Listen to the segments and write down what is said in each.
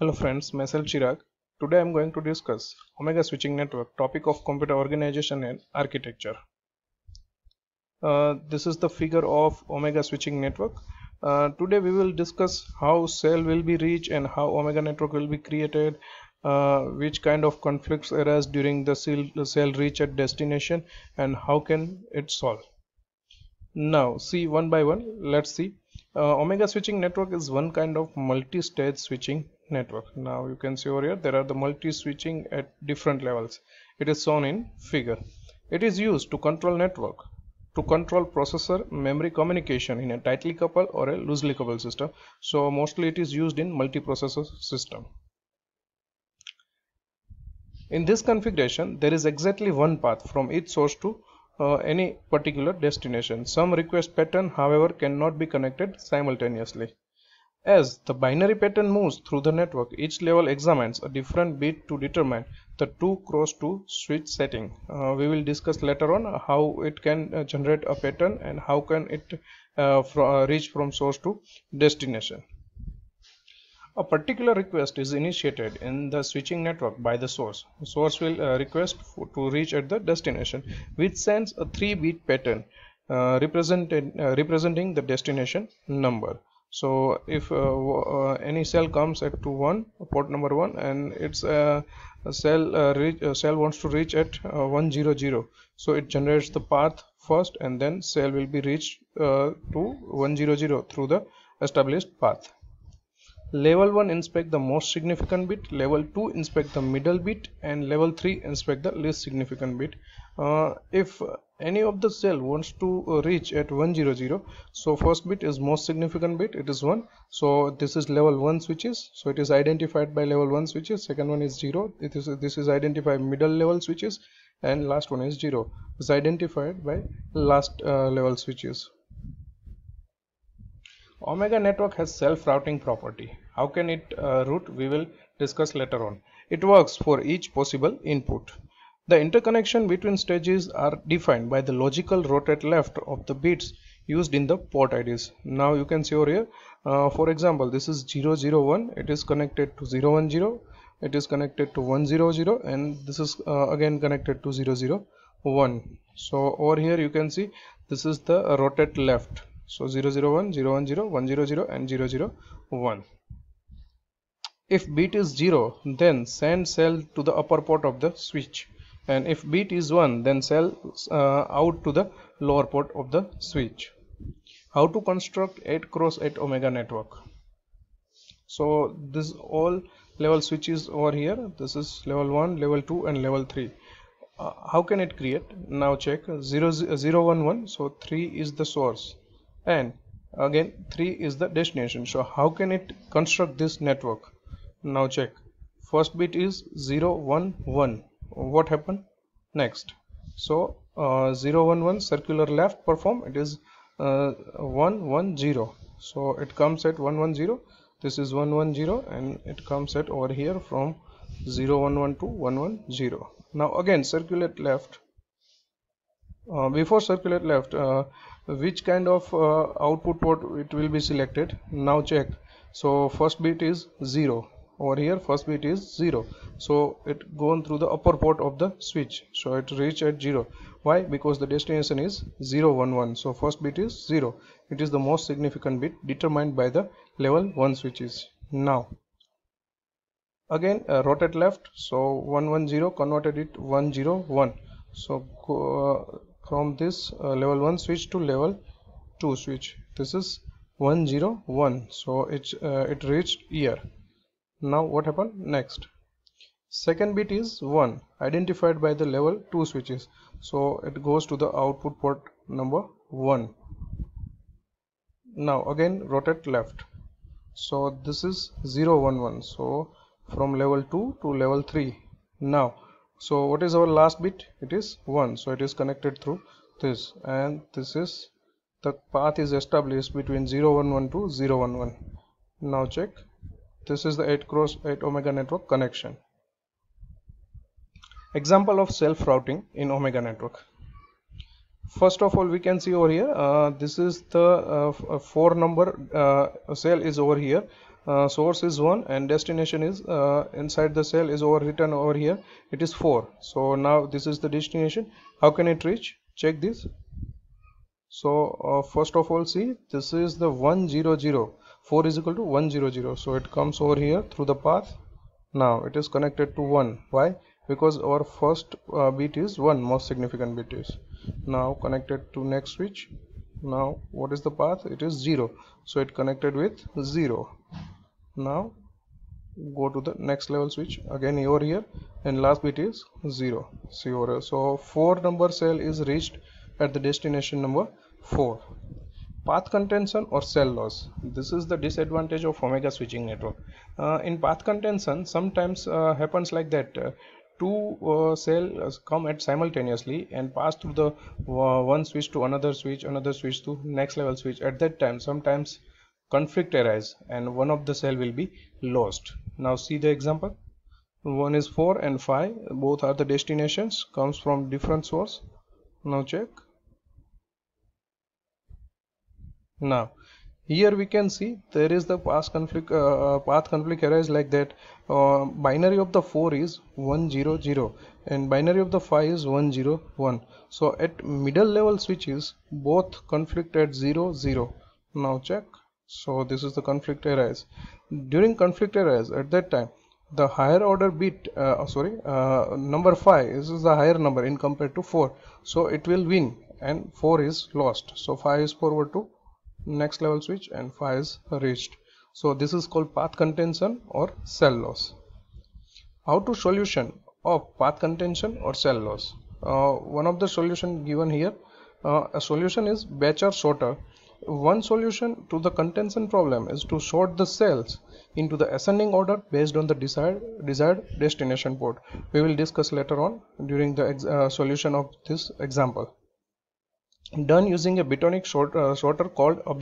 Hello friends, myself Chirag. Today I am going to discuss Omega Switching Network, topic of computer organization and architecture. Uh, this is the figure of Omega Switching Network. Uh, today we will discuss how cell will be reached and how Omega network will be created, uh, which kind of conflicts arise during the cell, the cell reach at destination and how can it solve. Now see one by one, let's see. Uh, Omega switching network is one kind of multi-stage switching network now you can see over here there are the multi switching at different levels it is shown in figure it is used to control network to control processor memory communication in a tightly coupled or a loosely coupled system so mostly it is used in multiprocessor system in this configuration there is exactly one path from each source to uh, any particular destination some request pattern however cannot be connected simultaneously as the binary pattern moves through the network, each level examines a different bit to determine the 2 cross 2 switch setting. Uh, we will discuss later on how it can uh, generate a pattern and how can it uh, fr uh, reach from source to destination. A particular request is initiated in the switching network by the source. The source will uh, request to reach at the destination which sends a 3 bit pattern uh, represented uh, representing the destination number so if uh, uh, any cell comes at to 1 port number 1 and it's uh, a cell reach, cell wants to reach at 100 so it generates the path first and then cell will be reached to 100 through the established path level 1 inspect the most significant bit level 2 inspect the middle bit and level 3 inspect the least significant bit uh, if any of the cell wants to uh, reach at 100 so first bit is most significant bit it is 1 so this is level 1 switches so it is identified by level 1 switches second one is 0 it is this is identified middle level switches and last one is 0 is identified by last uh, level switches omega network has self routing property how can it uh, route we will discuss later on it works for each possible input the interconnection between stages are defined by the logical rotate left of the bits used in the port IDs. Now you can see over here, uh, for example, this is 001, it is connected to 010, it is connected to 100 and this is uh, again connected to 001. So over here you can see this is the rotate left. So 001, 010, 100 and 001 if bit is 0 then send cell to the upper port of the switch and if bit is 1 then sell uh, out to the lower port of the switch how to construct 8 cross 8 omega network so this all level switches over here this is level 1 level 2 and level 3 uh, how can it create now check 0, 0 1 1 so 3 is the source and again 3 is the destination so how can it construct this network now check first bit is 0 1 1 what happened next so uh, 0 1 1 circular left perform it is uh, 1 1 0 so it comes at 1 1 0 this is 1 1 0 and it comes at over here from 0 1 1 to 1 1 0 now again circulate left uh, before circulate left uh, which kind of uh, output port it will be selected now check so first bit is 0 over here first bit is 0 so it gone through the upper port of the switch so it reach at 0 why because the destination is 011 so first bit is 0 it is the most significant bit determined by the level 1 switches now again uh, rotate left so 110 converted it 101 so go, uh, from this uh, level 1 switch to level 2 switch this is 101 so it uh, it reached here now what happened next second bit is 1 identified by the level 2 switches so it goes to the output port number 1 now again rotate left so this is 0 1 1 so from level 2 to level 3 now so what is our last bit it is 1 so it is connected through this and this is the path is established between 1 to 1 now check this is the 8 cross 8 Omega network connection. Example of self-routing in Omega network. First of all, we can see over here, uh, this is the uh, 4 number uh, cell is over here. Uh, source is 1 and destination is uh, inside the cell is over written over here. It is 4. So now this is the destination. How can it reach? Check this so uh, first of all see this is the 100 4 is equal to 100 so it comes over here through the path now it is connected to 1 why because our first uh, bit is 1 most significant bit is now connected to next switch now what is the path it is 0 so it connected with 0 now go to the next level switch again over here and last bit is 0 so, so 4 number cell is reached at the destination number 4 path contention or cell loss this is the disadvantage of omega switching network uh, in path contention sometimes uh, happens like that uh, two uh, cells uh, come at simultaneously and pass through the uh, one switch to another switch another switch to next level switch at that time sometimes conflict arise and one of the cell will be lost now see the example one is 4 and 5 both are the destinations comes from different source now check now here we can see there is the path conflict uh, uh, path conflict arrays like that uh, binary of the 4 is 100 and binary of the 5 is 101 so at middle level switches both conflict at 00 now check so this is the conflict arrays during conflict arrays at that time the higher order bit uh, sorry uh, number 5 this is the higher number in compared to 4 so it will win and 4 is lost so 5 is forward to next level switch and fire is reached so this is called path contention or cell loss how to solution of path contention or cell loss uh, one of the solution given here uh, a solution is batch or sorter one solution to the contention problem is to sort the cells into the ascending order based on the desired desired destination port we will discuss later on during the uh, solution of this example done using a bitonic shorter, uh, called a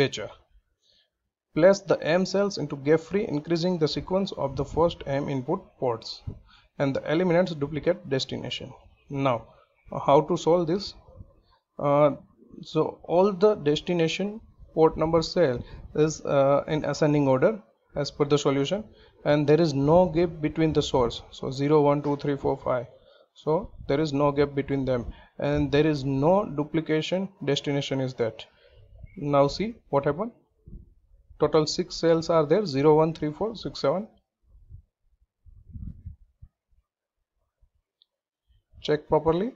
Place the M cells into gap-free increasing the sequence of the first M input ports and the eliminates duplicate destination. Now uh, how to solve this? Uh, so all the destination port number cell is uh, in ascending order as per the solution and there is no gap between the source so 0 1 2 3 4 5 so there is no gap between them and there is no duplication destination is that now see what happened total six cells are there 0 1 3 4 6 7 check properly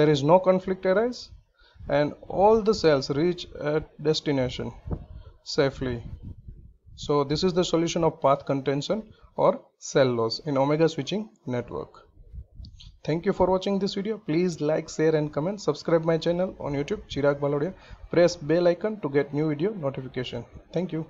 there is no conflict arise and all the cells reach at destination safely so this is the solution of path contention or cell loss in Omega switching network. Thank you for watching this video. Please like, share and comment. Subscribe my channel on YouTube Chirag Balodia. Press bell icon to get new video notification. Thank you.